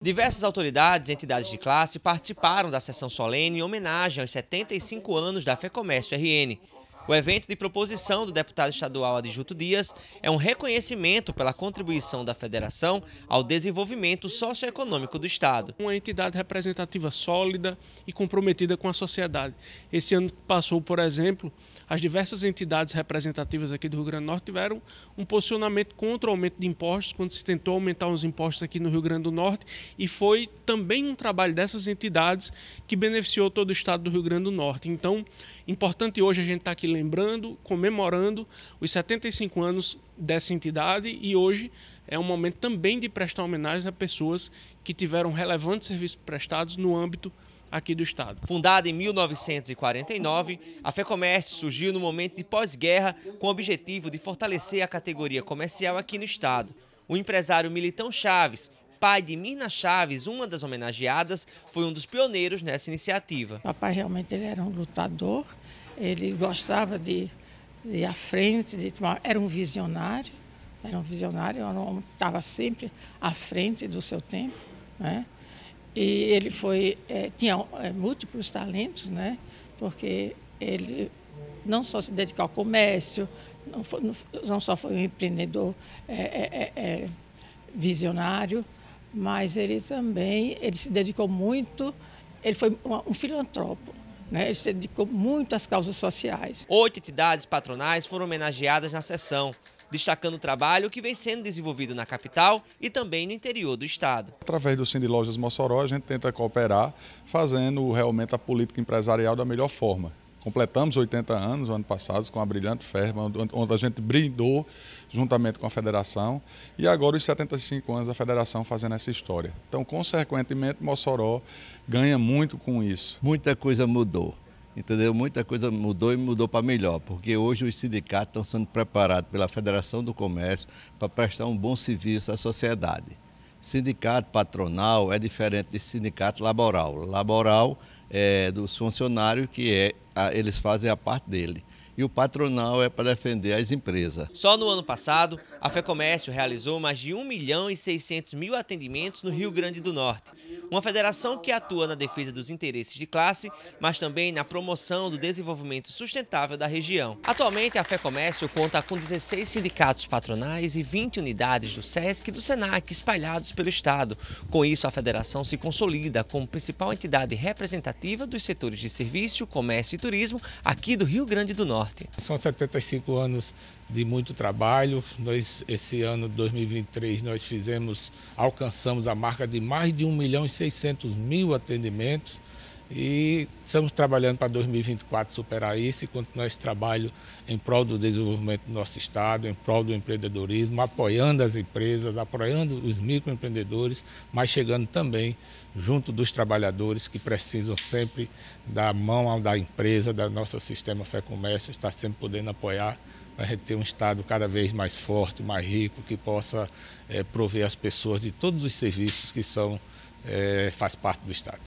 Diversas autoridades e entidades de classe participaram da sessão solene em homenagem aos 75 anos da FEComércio RN. O evento de proposição do deputado estadual Adjuto Dias é um reconhecimento pela contribuição da federação ao desenvolvimento socioeconômico do Estado. Uma entidade representativa sólida e comprometida com a sociedade. Esse ano passou, por exemplo, as diversas entidades representativas aqui do Rio Grande do Norte tiveram um posicionamento contra o aumento de impostos, quando se tentou aumentar os impostos aqui no Rio Grande do Norte, e foi também um trabalho dessas entidades que beneficiou todo o Estado do Rio Grande do Norte. Então, importante hoje a gente estar tá aqui aqui lembrando, comemorando os 75 anos dessa entidade e hoje é um momento também de prestar homenagens a pessoas que tiveram relevantes serviços prestados no âmbito aqui do estado. Fundada em 1949, a Fecomércio surgiu no momento de pós-guerra com o objetivo de fortalecer a categoria comercial aqui no estado. O empresário Militão Chaves, pai de Mirna Chaves, uma das homenageadas, foi um dos pioneiros nessa iniciativa. Papai realmente ele era um lutador, ele gostava de, ir à frente, de tomar, era um visionário, era um visionário, estava sempre à frente do seu tempo, né? E ele foi é, tinha é, múltiplos talentos, né? Porque ele não só se dedicou ao comércio, não, foi, não, não só foi um empreendedor é, é, é, é visionário, mas ele também ele se dedicou muito. Ele foi um, um filantropo. Né? Ele se dedicou muito às causas sociais. Oito entidades patronais foram homenageadas na sessão, destacando o trabalho que vem sendo desenvolvido na capital e também no interior do estado. Através do Cine Lojas Mossoró, a gente tenta cooperar, fazendo realmente a política empresarial da melhor forma. Completamos 80 anos ano passado com a Brilhante Ferma, onde a gente brindou juntamente com a federação, e agora os 75 anos da federação fazendo essa história. Então, consequentemente, Mossoró ganha muito com isso. Muita coisa mudou, entendeu? Muita coisa mudou e mudou para melhor, porque hoje os sindicatos estão sendo preparados pela Federação do Comércio para prestar um bom serviço à sociedade. Sindicato patronal é diferente de sindicato laboral. Laboral é dos funcionários que é, eles fazem a parte dele e o patronal é para defender as empresas. Só no ano passado, a FEComércio realizou mais de 1 milhão e 600 mil atendimentos no Rio Grande do Norte. Uma federação que atua na defesa dos interesses de classe, mas também na promoção do desenvolvimento sustentável da região. Atualmente, a FEComércio conta com 16 sindicatos patronais e 20 unidades do SESC e do SENAC espalhados pelo Estado. Com isso, a federação se consolida como principal entidade representativa dos setores de serviço, comércio e turismo aqui do Rio Grande do Norte. São 75 anos de muito trabalho. Nós, esse ano 2023, nós fizemos, alcançamos a marca de mais de 1 milhão e 600 mil atendimentos. E estamos trabalhando para 2024 superar isso e continuar esse trabalho em prol do desenvolvimento do nosso Estado, em prol do empreendedorismo, apoiando as empresas, apoiando os microempreendedores, mas chegando também junto dos trabalhadores que precisam sempre da mão da empresa, do nosso sistema Fé Comércio, está sempre podendo apoiar para a gente ter um Estado cada vez mais forte, mais rico, que possa é, prover as pessoas de todos os serviços que são, é, faz parte do Estado.